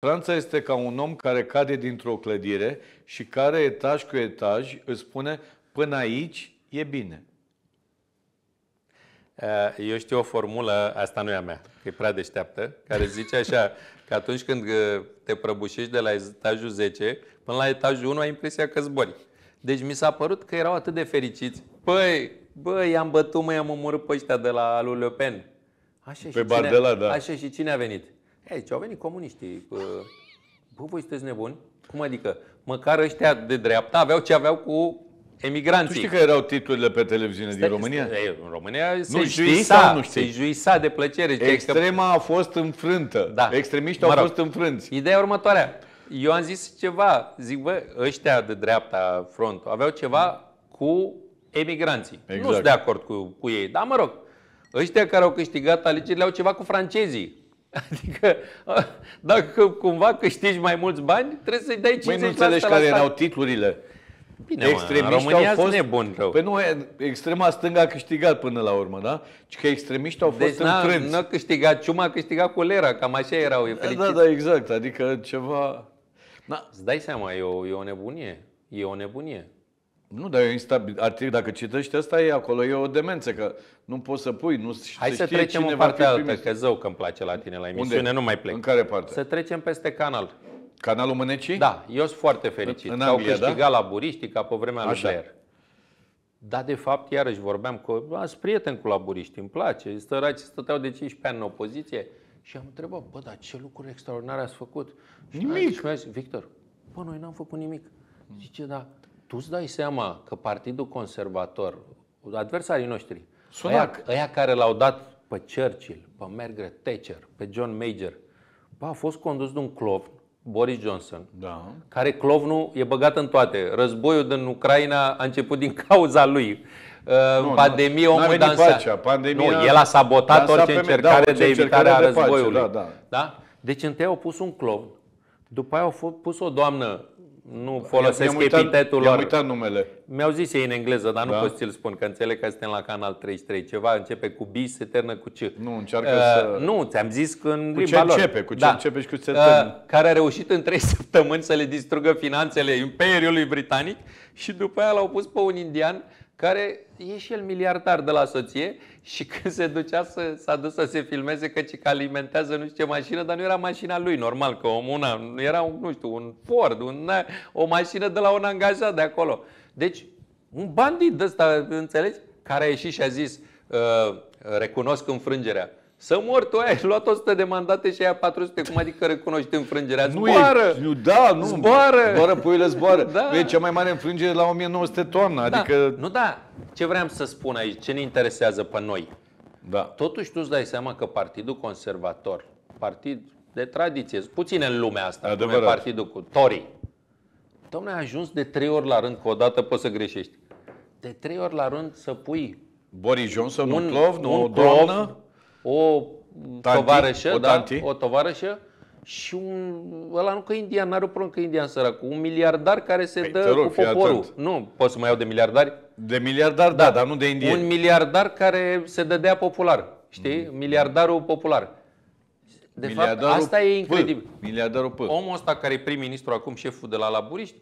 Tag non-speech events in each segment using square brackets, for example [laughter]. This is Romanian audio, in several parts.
Franța este ca un om care cade dintr-o clădire și care etaj cu etaj îți spune până aici e bine. Eh, eu știu o formulă, asta nu e a mea, că e prea deșteaptă, care zice așa, că atunci când eh, te prăbușești de la etajul 10 până la etajul 1 ai impresia că zbori. Deci mi s-a părut că erau atât de fericiți. Păi, bă, i-am bătut, mă, i-am omorât pe ăștia de la lui Le Pen. Așa pe și Bardella, cine, da. Așa și cine a venit? Ei, Aici au venit comuniștii. Bă, voi sunteți nebuni? Cum adică? Măcar ăștia de dreapta aveau ce aveau cu emigranții. Tu știi că erau titlurile pe televiziune din România? în România se juisa, nu știi? se juisa de plăcere. Adică Extrema a fost înfrântă. Da. Extremiștii mă rog, au fost înfrânți. Ideea următoarea. Eu am zis ceva. Zic, bă, ăștia de dreapta front aveau ceva cu emigranții. Exact. Nu sunt exact. de acord cu, cu ei, dar mă rog. Ăștia care au câștigat alegerile au ceva cu francezii. Adică, dacă cumva câștigi mai mulți bani, trebuie să-i dai 50% Băi, nu înțelegi care erau titlurile. Bine, extremiști mă, au fost nebun rău. Pe păi nu, extrema stânga a câștigat până la urmă, da? Ci că extremiști au fost deci întrânți. Nu a câștigat ciuma, a câștigat colera, cam așa erau. E da, da, da exact, adică ceva... Da. Îți dai seama, e o, e o nebunie. E o nebunie. Nu, dar e instabil. Artic, dacă citești asta, e acolo, e o demență, că nu poți să pui, nu Hai să, să trecem în partea altă, că zău că îmi place la tine la emisiune, Unde? nu mai plec. În care parte? Să trecem peste canal. Canalul Mânecii? Da, eu sunt foarte fericit. În, în Anglia, au câștigat da? laburiștii ca pe vremea lui Blair. Dar de fapt, iarăși vorbeam cu... Ați prieten cu laburiști, îmi place. Săraci stăteau de 15 ani în opoziție. Și am întrebat, bă, dar ce lucruri extraordinare ați făcut? Și nimic. Și zis, Victor, bă, noi n-am făcut nimic. Zice, da, tu îți dai seama că Partidul Conservator, adversarii noștri, Aia, aia care l-au dat pe Churchill, pe Margaret Thatcher, pe John Major, bă, a fost condus de un clovn, Boris Johnson, da. care clovnul e băgat în toate. Războiul din Ucraina a început din cauza lui. Uh, nu, pandemie, omul dansa. Pacea. Pandemia nu, el a sabotat orice da, încercare da, orice de evitare a războiului. Pace, da, da. Da? Deci întâi au pus un clov, după aia au pus o doamnă nu folosesc I-am uitat, epitetul lor. uitat numele. Mi-au zis ei în engleză, dar da? nu pot să-l spun, că înțeleg că suntem la canal 33. Ceva începe cu B, se termină cu C. Nu, încearcă uh, să... Nu, ți-am zis că în cu limba ce începe, lor. cu ce da. începe și cu ce Uh, care a reușit în 3 [laughs] săptămâni să le distrugă finanțele Imperiului Britanic și după aia l-au pus pe un indian care e și el miliardar de la soție și [laughs] când se ducea să, s-a dus să se filmeze că, că alimentează nu știu ce mașină, dar nu era mașina lui, normal, că omul una, nu era, un, nu știu, un Ford, un, o mașină de la un angajat de acolo. Deci, un bandit de ăsta, înțelegi, care a ieșit și a zis, uh, recunosc înfrângerea. Să mor, tu ai luat 100 de mandate și ai 400. Cum adică recunoști înfrângerea? Zboară! Nu e, nu, da, nu. Zboară! Zboară, puiile zboară. Da. E cea mai mare înfrângere la 1900 toamna. Da. Adică... Nu, da. Ce vreau să spun aici? Ce ne interesează pe noi? Da. Totuși tu îți dai seama că Partidul Conservator, partid de tradiție, puțin în lumea asta, Adevărat. e partidul cu Tori. Domnule, a ajuns de trei ori la rând, că odată poți să greșești, de trei ori la rând să pui Boris Johnson, un, un plov, nu, un plov, doamnă? o tanti, tovarășă, o, da, o tovarășă și un, ăla nu că indian, n-are o problemă că indian sărac, un miliardar care se păi, dă rog, cu poporul. Nu, poți să mai iau de miliardari? De miliardar, da, da, dar nu de indian. Un miliardar care se dădea popular, știi? Mm. Miliardarul popular. De fapt, asta e incredibil. P. Miliardarul P. Omul ăsta care e prim-ministru acum, șeful de la laburiști,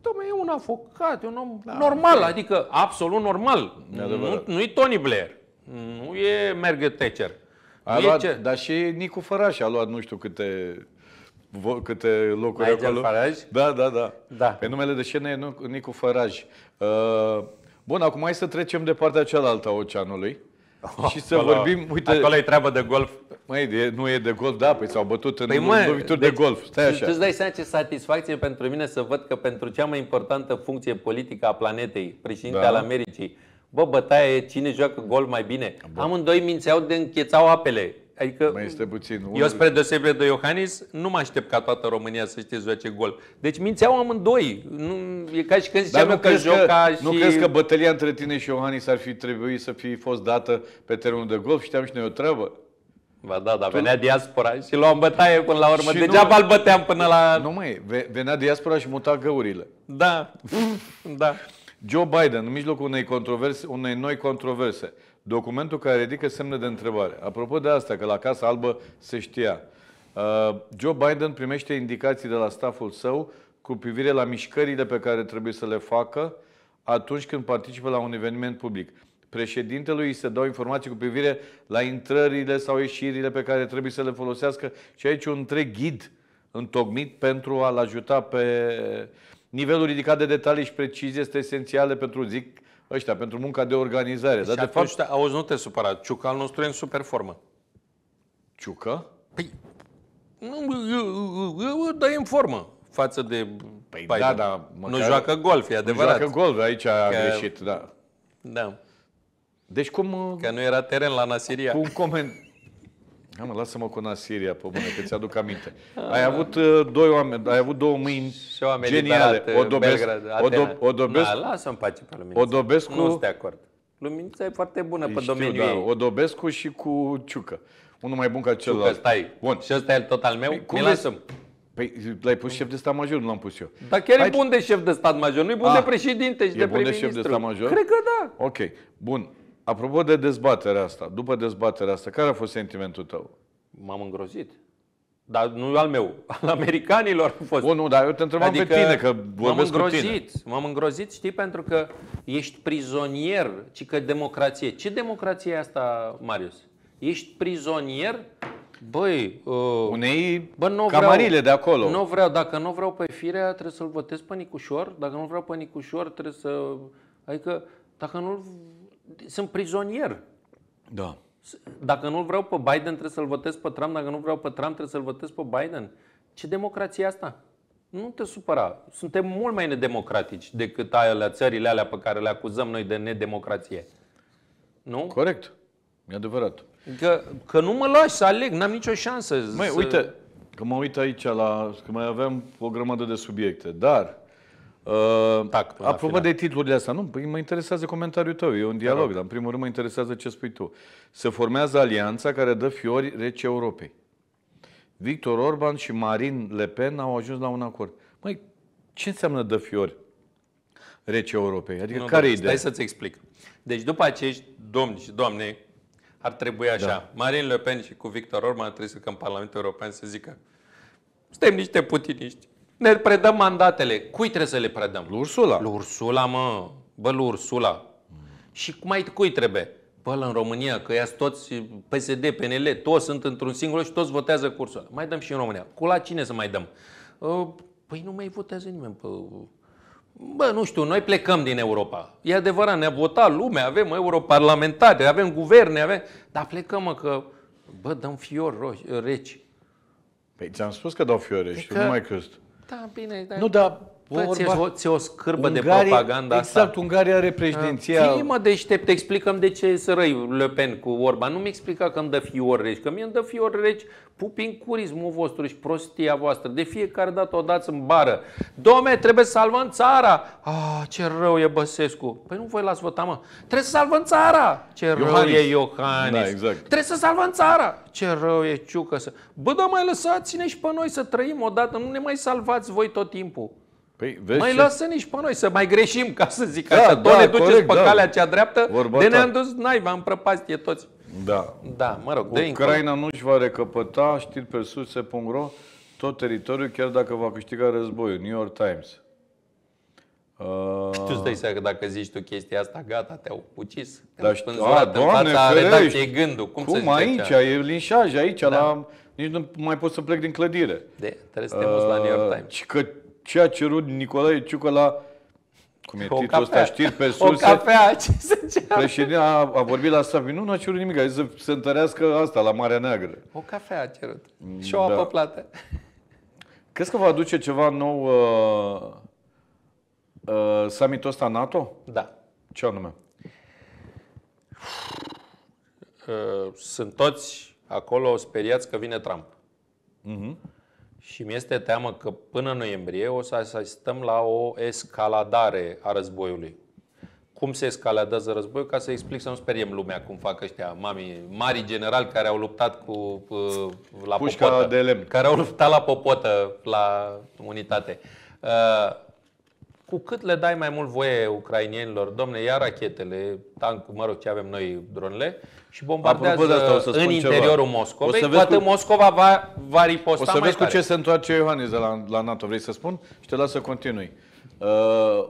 domnule, e un avocat, e un om da, normal, adică absolut normal. Nu, nu Tony Blair. Nu e merge tecer. A luat, ce... Dar și Nicu Făraș a luat nu știu câte câte locuri Nigel acolo. Faraj? Da, da, da, da. Pe numele de scenă e Nicu Faraj. Uh, bun, acum hai să trecem de partea cealaltă a oceanului. Oh, [laughs] și să acolo, vorbim, uite... Acolo e treabă de golf. Măi, e, nu e de golf, da, păi s-au bătut în păi, mă, lovituri deci, de golf. Stai așa. Tu îți dai seama ce satisfacție pentru mine să văd că pentru cea mai importantă funcție politică a planetei, președinte da. al Americii, bă, bătaie, cine joacă gol mai bine? Bă. Amândoi mințeau de închețau apele. Adică, mai este puțin. Unul... Eu, spre deosebire de Iohannis, nu mă aștept ca toată România să știe joace gol. Deci mințeau amândoi. Nu, e ca și când ziceam nu că Joca și... Nu crezi că bătălia între tine și Iohannis ar fi trebuit să fi fost dată pe terenul de golf? Știam și noi o treabă. Ba da, dar tu... venea diaspora și luam bătaie până la urmă. Și Degeaba nu... îl băteam până la... Nu mai, venea diaspora și muta găurile. Da, da. Joe Biden, în mijlocul unei, controverse, unei noi controverse, documentul care ridică semne de întrebare. Apropo de asta, că la Casa Albă se știa, uh, Joe Biden primește indicații de la staful său cu privire la mișcările pe care trebuie să le facă atunci când participă la un eveniment public. Președintelui îi se dau informații cu privire la intrările sau ieșirile pe care trebuie să le folosească și aici un întreg ghid întocmit pentru a-l ajuta pe nivelul ridicat de detalii și precizie este esențial pentru, zic, ăștia, pentru munca de organizare. și Dar de fapt, fapt... Da, auzi, nu te supăra, Ciuca al nostru e în super formă. Ciucă? Păi, dar e în formă față de păi, Biden. Păi, da, da, măcar... Nu joacă golf, e adevărat. Nu joacă golf, aici a că... greșit, da. Da. Deci cum... Că nu era teren la Nasiria. Cu un coment... Am mă, lasă-mă cu Nasiria pe bune, că ți-aduc aminte. Ai avut, uh, doi oameni, ai avut două mâini și o geniale. Uh, odobescu, Belgrad, Odobescu, da, lasă-mi pace pe Luminița. nu sunt de acord. Luminița e foarte bună pe știu, domeniul da, ei. Odobescu și cu Ciucă. Unul mai bun ca celălalt. Ciucă, stai. Bun. Și ăsta e tot al meu? Păi, cum lasă Păi l-ai pus șef de stat major, nu l-am pus eu. Dar chiar Hai... e bun de șef de stat major, nu e bun A, de ah. președinte și e de prim-ministru. E bun de șef de stat major? Cred că da. Ok, bun. Apropo de dezbaterea asta, după dezbaterea asta, care a fost sentimentul tău? M-am îngrozit. Dar nu al meu, al americanilor a fost. Bun, nu, dar eu te întrebam adică pe tine, că vorbesc m-am îngrozit, cu tine. M-am îngrozit, știi, pentru că ești prizonier, ci că democrație. Ce democrație e asta, Marius? Ești prizonier Băi, uh, unei bă, n-o camarile vreau, de acolo. Nu vreau, dacă nu vreau pe firea, trebuie să-l votez pe Nicușor. Dacă nu vreau pe Nicușor, trebuie să... Adică, dacă nu sunt prizonier. Da. Dacă nu vreau pe Biden, trebuie să-l votez pe Trump. Dacă nu vreau pe Trump, trebuie să-l votez pe Biden. Ce democrație asta? Nu te supăra. Suntem mult mai nedemocratici decât alea, țările alea pe care le acuzăm noi de nedemocrație. Nu? Corect. E adevărat. Că, că nu mă lași să aleg, n-am nicio șansă. Mai să... uite, că mă uit aici la... că mai avem o grămadă de subiecte, dar Tac, uh, apropo de titlurile astea, nu, păi mă interesează comentariul tău, e un da, dialog, da. dar în primul rând mă interesează ce spui tu. Se formează alianța care dă fiori rece Europei. Victor Orban și Marine Le Pen au ajuns la un acord. Măi, ce înseamnă dă fiori rece Europei? Adică nu, care e ideea? Stai să-ți explic. Deci după acești domni și doamne, ar trebui așa. Da. Marine Le Pen și cu Victor Orban trebuie să că în Parlamentul European să zică suntem niște putiniști ne predăm mandatele. Cui trebuie să le predăm? Lui Ursula. Lui Ursula, mă. Bă, lui Ursula. Mm. Și mai cui trebuie? Bă, în România, că ia toți PSD, PNL, toți sunt într-un singur și toți votează cu Ursula. Mai dăm și în România. Cu la cine să mai dăm? Ă, păi nu mai votează nimeni Bă. Bă, nu știu, noi plecăm din Europa. E adevărat, ne-a votat lumea, avem europarlamentare, avem guverne, avem... Dar plecăm, mă, că... Bă, dăm fiori roși, reci. Păi ți-am spus că dau fiori reci, păi că... nu mai crezi. Tā bija neizdevusi. Nu, tā Păi, ți-o, ți-o scârbă Ungaria, de propaganda exact, asta. Exact, Ungaria are președinția. Ah, fii mă deștept, explicăm de ce să răi Le Pen cu Orban. Nu mi explica că îmi dă fior reci, că mi-e îmi dă fior reci pupin curismul vostru și prostia voastră. De fiecare dată o dați în bară. Domne, trebuie să salvăm țara. Ah, ce rău e Băsescu. Păi nu voi las vă tamă. Trebuie să salvăm țara. Ce Iohannis. rău e Iohannis. Da, exact. Trebuie să salvăm țara. Ce rău e Ciucă. Bă, da, mai lăsați-ne și pe noi să trăim odată. Nu ne mai salvați voi tot timpul. Păi, vezi mai ce... lasă nici pe noi să mai greșim, ca să zic da, așa. Da, Doamne, duceți corect, pe da. calea cea dreaptă, Vorba de ne-am dus am în prăpastie toți. Da. Da, mă rog. Ucraina nu își va recăpăta, știri pe surse.ro, tot teritoriul, chiar dacă va câștiga războiul. New York Times. Uh... Tu stai să că dacă zici tu chestia asta, gata, te-au ucis. Dar știu, a, doamne, în fața redacției gândul. Cum, Cum aici? Așa? E linșaj aici, da. la... nici nu mai pot să plec din clădire. De, trebuie să te uh... la New York uh, Times. Că ce a cerut Nicolae Ciucă la cum e titlul ăsta, știri pe sus. O cafea, ce să Președinte a, a vorbit la Savi, nu, nu a cerut nimic, a zis să se întărească asta la Marea Neagră. O cafea a cerut mm, și o da. apă plată. Crezi că va aduce ceva nou uh, uh, summitul ăsta NATO? Da. Ce anume? Uh, sunt toți acolo speriați că vine Trump. Uh-huh. Și mi-este teamă că până în noiembrie o să asistăm la o escaladare a războiului. Cum se escaladează războiul? Ca să explic să nu speriem lumea cum fac ăștia mami, mari generali care au luptat cu uh, la Pușca popotă, de lemn. Care au luptat la popotă la unitate. Uh, cu cât le dai mai mult voie ucrainienilor, domne, ia rachetele, tank, mă rog, ce avem noi, dronele, și bombardează asta, o să în interiorul ceva. Moscovei, o să cu cu... Moscova va, va riposta O să vezi tare. cu ce se întoarce Ioanis de la, la NATO, vrei să spun? Și te las să continui. Uh,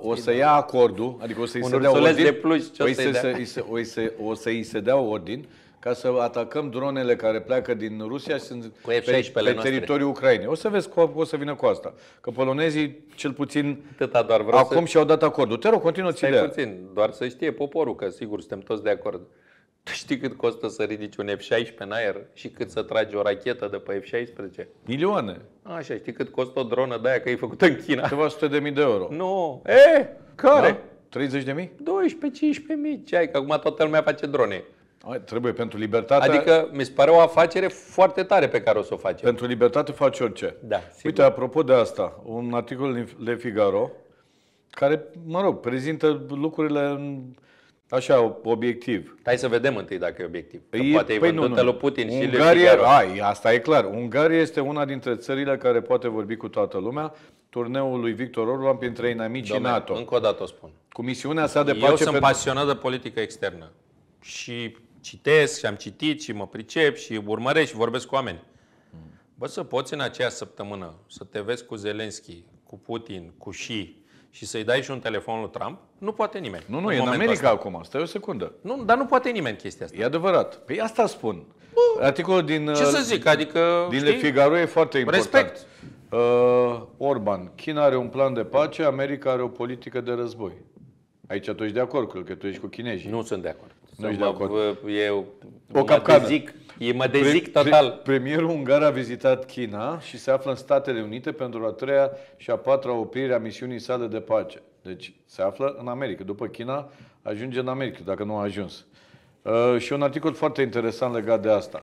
o să ia acordul, adică o să-i Un se dea ordin. De plus, ce o, să-i să, o, să, o să-i se dea ordin ca să atacăm dronele care pleacă din Rusia și sunt cu pe, pe teritoriul Ucrainei. O să vezi cu, o să vină cu asta. Că polonezii, cel puțin, Atâta, doar vreau acum să... și-au dat acordul. Te rog, continuă ți puțin, doar să știe poporul, că sigur suntem toți de acord. [laughs] Tu știi cât costă să ridici un F-16 în aer și cât să tragi o rachetă de pe F-16? Milioane. Așa, știi cât costă o dronă de aia că e făcută în China? Ceva sute de mii de euro. Nu. E? Care? Da? 30 de mii? 12, 15 mii. Ce ai? Că acum toată lumea face drone. Trebuie pentru libertate. Adică mi se pare o afacere foarte tare pe care o să o facem. Pentru libertate faci orice. Da, sigur. Uite, apropo de asta, un articol din Le Figaro care, mă rog, prezintă lucrurile în Așa, obiectiv. Hai să vedem întâi dacă e obiectiv. Că păi e, poate păi nu, nu. lui Putin Ungaria, și Figaro. ai, asta e clar. Ungaria este una dintre țările care poate vorbi cu toată lumea. Turneul lui Victor Orban printre inamicii Doamne, NATO. Încă o dată o spun. Cu misiunea sa de pace... Eu sunt pe... pasionat de politică externă. Și citesc și am citit și mă pricep și urmăresc și vorbesc cu oameni. Bă, să poți în acea săptămână să te vezi cu Zelenski, cu Putin, cu Xi și să-i dai și un telefon lui Trump, nu poate nimeni. Nu, nu, în e în America asta. acum, stai o secundă. Nu, dar nu poate nimeni chestia asta. E adevărat. Păi asta spun. Bă, Articolul din, Ce să uh, zic, adică... Din știi? Le Figaro e foarte important. Respect. Uh, Orban, China are un plan de pace, America are o politică de război. Aici tu ești de acord cu el, că tu ești cu chinezii. Nu sunt de acord. Nu-i de acord. E, o capcană. Mă dezic, mă dezic pre, total. Pre, premierul ungar a vizitat China și se află în Statele Unite pentru a treia și a patra oprire a misiunii sale de pace. Deci se află în America. După China ajunge în America, dacă nu a ajuns. Uh, și un articol foarte interesant legat de asta.